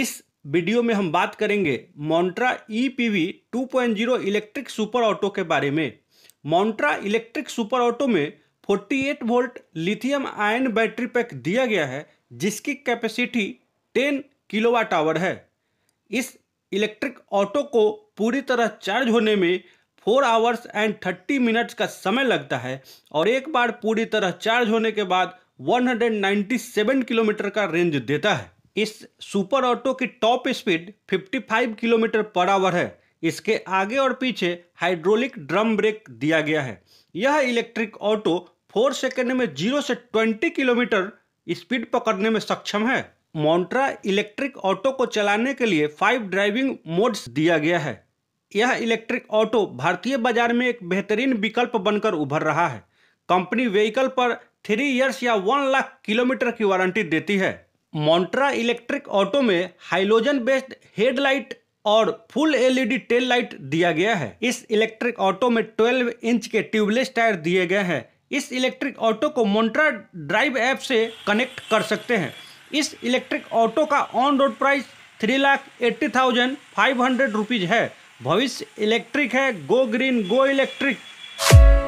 इस वीडियो में हम बात करेंगे Montra E P V two point zero electric super auto के बारे में मॉन्ट्रा इलेक्ट्रिक सुपर ऑटो में 48 volt lithium ion battery pack दिया गया है जिसकी कैपेसिटी 10 किलोवाट आवर है इस इलेक्ट्रिक ऑटो को पूरी तरह चार्ज होने में four hours and thirty minutes का समय लगता है और एक बार पूरी तरह चार्ज होने के बाद 197 किलोमीटर का रेंज देता है इस सुपर ऑटो की top speed 55 kilometre per hour है इसके आगे और पीछे हाइड्रोलिक ड्रम ब्रेक दिया गया है यह इलेक्ट्रिक ऑटो फोर सेकेंड में जीरो से ट्वेंटी किलोमीटर स्पीड पकड़ने में सक्षम है मोन्ट्रा इलेक्ट्रिक ऑटो को चलाने के लिए फाइव ड्राइविंग मोड्स दिया गया है यह इलेक्ट्रिक ऑटो भारतीय बाजार में एक बेहतरीन विकल्प बनकर उभर रहा है कंपनी व्हीकल पर थ्री ईयर्स या वन लाख किलोमीटर की वारंटी देती है मोन्ट्रा इलेक्ट्रिक ऑटो में हाइलोजन बेस्ड हेडलाइट और फुल एलईडी टेल लाइट दिया गया है इस इलेक्ट्रिक ऑटो में 12 इंच के ट्यूबलेस टायर दिए गए हैं इस इलेक्ट्रिक ऑटो को मोन्ट्रा ड्राइव ऐप से कनेक्ट कर सकते हैं इस इलेक्ट्रिक ऑटो का on road price three lakh eighty thousand five hundred rupees है भविष्य इलेक्ट्रिक है गो ग्रीन गो इलेक्ट्रिक